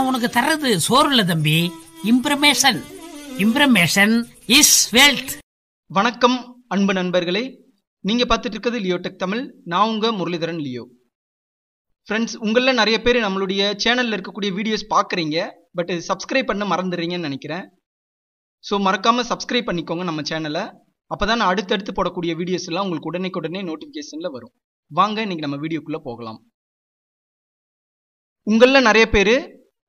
நான் உனக்கு தர்றது சோறு தம்பி இம்ப்ரமேஷன் இம்ப்ரமேஷன் இஸ் வெல்த் வணக்கம் அன்பு நண்பர்களே நீங்க பார்த்துட்டு இருக்கிறது லியோடெக் தமிழ் நான் உங்க முரளிதரன் லியோ ஃப்ரெண்ட்ஸ் உங்களில் நிறைய பேர் நம்மளுடைய சேனலில் இருக்கக்கூடிய வீடியோஸ் பார்க்குறீங்க பட் சப்ஸ்கிரைப் பண்ண மறந்துடுறீங்கன்னு நினைக்கிறேன் ஸோ மறக்காமல் சப்ஸ்கிரைப் பண்ணிக்கோங்க நம்ம சேனலை அப்போ தான் நான் அடுத்தடுத்து போடக்கூடிய வீடியோஸ் எல்லாம் உங்களுக்கு உடனே உடனே நோட்டிஃபிகேஷனில் வரும் வாங்க இன்றைக்கி நம்ம வீடியோக்குள்ளே போகலாம் உங்களில் நிறைய பேர்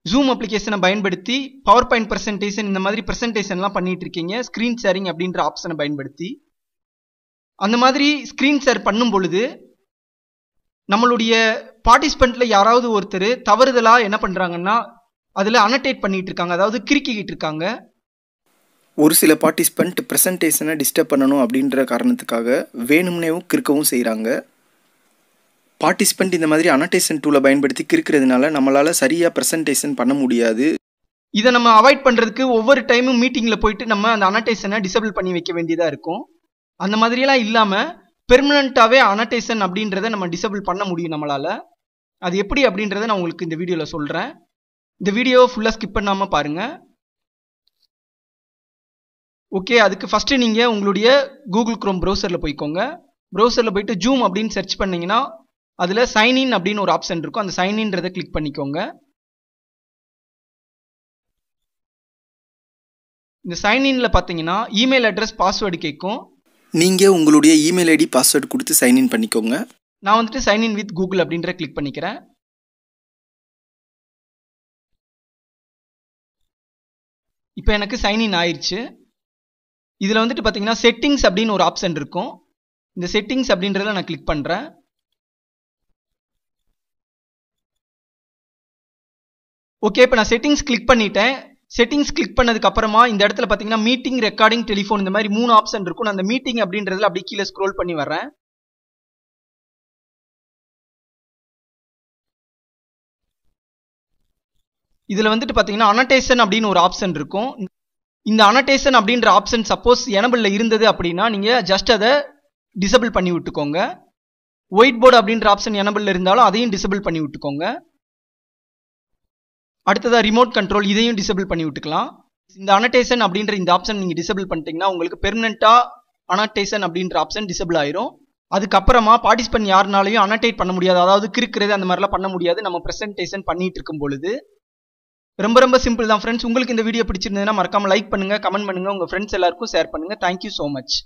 ஜூம் அப்ளிகேஷனை பயன்படுத்தி பவர் பாயிண்ட் ப்ரெசன்டேஷன் இந்த மாதிரி ப்ரெசன்டேஷன்லாம் பண்ணிட்டு இருக்கீங்க ஸ்க்ரீன் ஷேரிங் அப்படின்ற ஆப்ஷனை பயன்படுத்தி அந்த மாதிரி ஸ்க்ரீன் ஷேர் பண்ணும் பொழுது நம்மளுடைய பார்ட்டிசிபெண்ட்ல யாராவது ஒருத்தர் தவறுதலாக என்ன பண்ணுறாங்கன்னா அதில் அனடேட் பண்ணிட்டு இருக்காங்க அதாவது கிறுக்கிக்கிட்டு இருக்காங்க ஒரு சில பார்ட்டிசிபெண்ட் ப்ரெசன்டேஷனை டிஸ்டர்ப் பண்ணணும் அப்படின்ற காரணத்துக்காக வேணும்னேவும் கிறுக்கவும் செய்கிறாங்க பார்ட்டிசிபெண்ட் இந்த மாதிரி அனடேஷன் டூலை பயன்படுத்தி கிருக்கிறதுனால நம்மளால் சரியாக ப்ரெசன்டேஷன் பண்ண முடியாது இதை நம்ம அவாய்ட் பண்ணுறதுக்கு ஒவ்வொரு டைமும் மீட்டிங்கில் போயிட்டு நம்ம அந்த அனடேஷனை டிசபிள் பண்ணி வைக்க வேண்டியதாக இருக்கும் அந்த மாதிரியெல்லாம் இல்லாமல் பெர்மனண்ட்டாகவே அனடேஷன் அப்படின்றத நம்ம டிசபிள் பண்ண முடியும் நம்மளால் அது எப்படி அப்படின்றத நான் உங்களுக்கு இந்த வீடியோவில் சொல்கிறேன் இந்த வீடியோவை ஃபுல்லாக ஸ்கிப் பண்ணாமல் பாருங்கள் ஓகே அதுக்கு ஃபஸ்ட்டு நீங்கள் உங்களுடைய கூகுள் க்ரோம் ப்ரௌசரில் போய்க்கோங்க ப்ரௌசரில் போயிட்டு ஜூம் அப்படின்னு சர்ச் பண்ணிங்கன்னா அதில் சைன்இன் அப்படின்னு ஒரு ஆப்ஷன் இருக்கும் அந்த சைன்இன்றதை கிளிக் பண்ணிக்கோங்க இந்த சைன்இனில் பார்த்தீங்கன்னா இமெயில் அட்ரஸ் பாஸ்வேர்டு கேட்கும் நீங்கள் உங்களுடைய இமெயில் ஐடி பாஸ்வேர்டு கொடுத்து சைன்இன் பண்ணிக்கோங்க நான் வந்துட்டு சைன்இன் வித் கூகுள் அப்படின்ற கிளிக் பண்ணிக்கிறேன் இப்போ எனக்கு சைன்இன் ஆயிடுச்சு இதில் வந்துட்டு பார்த்தீங்கன்னா செட்டிங்ஸ் அப்படின்னு ஒரு ஆப்ஷன் இருக்கும் இந்த செட்டிங்ஸ் அப்படின்றத நான் கிளிக் பண்ணுறேன் ஓகே இப்போ நான் செட்டிங்ஸ் கிளிக் பண்ணிட்டேன் செட்டிங்ஸ் கிளிக் பண்ணதுக்கு அப்புறமா இந்த இடத்துல பார்த்தீங்கன்னா மீட்டிங் ரெக்கார்டிங் டெலிஃபோன் இந்த மாதிரி மூணு ஆப்ஷன் இருக்கும் நான் அந்த மீட்டிங் அப்படின்றதுல அப்படியே கீழே ஸ்க்ரோல் பண்ணி வரேன் இதில் வந்துட்டு பார்த்தீங்கன்னா அனடேஷன் அப்படின்னு ஒரு ஆப்ஷன் இருக்கும் இந்த அனடேஷன் அப்படின்ற ஆப்ஷன் சப்போஸ் எனபிளில் இருந்தது அப்படின்னா நீங்கள் ஜஸ்ட் அதை டிசபிள் பண்ணி விட்டுக்கோங்க ஒயிட் போர்டு அப்படின்ற ஆப்ஷன் எனபிளில் இருந்தாலும் அதையும் டிசபிள் பண்ணி விட்டுக்கோங்க அடுத்ததாக ரிமோட் கண்ட்ரோல் இதையும் டிசபிள் பண்ணி விட்டுக்கலாம் இந்த அனடேஷன் அப்படின்ற இந்த ஆப்ஷன் நீங்கள் டிசபிள் பண்ணிட்டீங்கன்னா உங்களுக்கு பெர்மனெண்ட்டாக அனடேஷன் அப்படின்ற ஆப்ஷன் டிசபிள் ஆயிரும் அதுக்கப்புறமா பார்ட்டிசிபென்ட் யாருனாலையும் அனடேட் பண்ண முடியாது அதாவது கிறுக்கிறது அந்த மாதிரிலாம் பண்ண முடியாது நம்ம ப்ரெசன்டேஷன் பண்ணிட்டு இருக்கும் பொழுது ரொம்ப ரொம்ப சிம்பிள் தான் ஃப்ரெண்ட்ஸ் உங்களுக்கு இந்த வீடியோ பிடிச்சிருந்ததுன்னா மறக்காமல் லைக் பண்ணுங்கள் கமெண்ட் பண்ணுங்கள் உங்கள் ஃப்ரெண்ட்ஸ் எல்லாருக்கும் ஷேர் பண்ணுங்கள் தேங்க்யூ ஸோ மச்